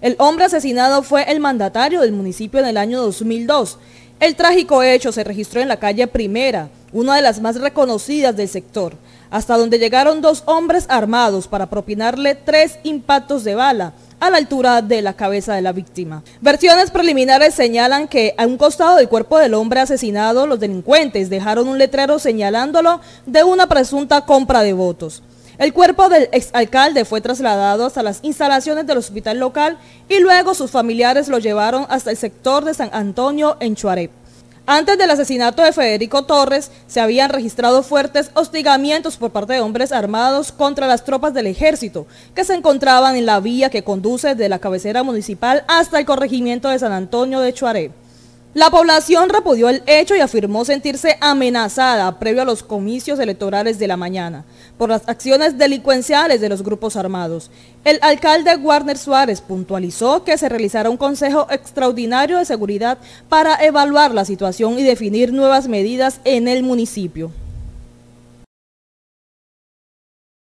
El hombre asesinado fue el mandatario del municipio en el año 2002. El trágico hecho se registró en la calle Primera, una de las más reconocidas del sector, hasta donde llegaron dos hombres armados para propinarle tres impactos de bala a la altura de la cabeza de la víctima. Versiones preliminares señalan que a un costado del cuerpo del hombre asesinado, los delincuentes dejaron un letrero señalándolo de una presunta compra de votos. El cuerpo del exalcalde fue trasladado hasta las instalaciones del hospital local y luego sus familiares lo llevaron hasta el sector de San Antonio en Chuaré. Antes del asesinato de Federico Torres, se habían registrado fuertes hostigamientos por parte de hombres armados contra las tropas del ejército, que se encontraban en la vía que conduce de la cabecera municipal hasta el corregimiento de San Antonio de Chuaré. La población repudió el hecho y afirmó sentirse amenazada previo a los comicios electorales de la mañana por las acciones delincuenciales de los grupos armados. El alcalde Warner Suárez puntualizó que se realizará un consejo extraordinario de seguridad para evaluar la situación y definir nuevas medidas en el municipio.